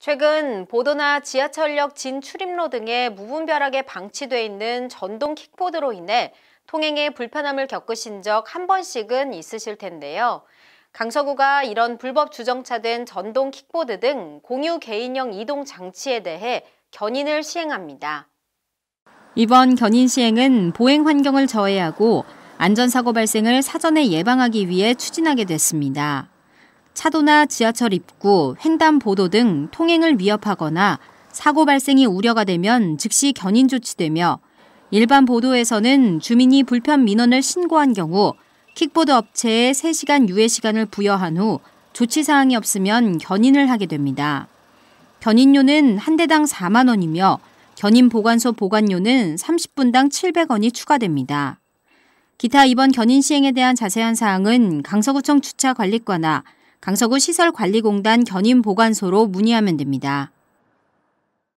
최근 보도나 지하철역 진출입로 등에 무분별하게 방치돼 있는 전동 킥보드로 인해 통행에 불편함을 겪으신 적 한 번씩은 있으실 텐데요. 강서구가 이런 불법 주정차된 전동 킥보드 등 공유 개인형 이동 장치에 대해 견인을 시행합니다. 이번 견인 시행은 보행 환경을 저해하고 안전사고 발생을 사전에 예방하기 위해 추진하게 됐습니다. 차도나 지하철 입구, 횡단보도 등 통행을 위협하거나 사고 발생이 우려가 되면 즉시 견인 조치되며 일반 보도에서는 주민이 불편 민원을 신고한 경우 킥보드 업체에 3시간 유예 시간을 부여한 후 조치 사항이 없으면 견인을 하게 됩니다. 견인료는 한 대당 4만 원이며 견인 보관소 보관료는 30분당 700원이 추가됩니다. 기타 이번 견인 시행에 대한 자세한 사항은 강서구청 주차관리과나 강서구 시설관리공단 견인보관소로 문의하면 됩니다.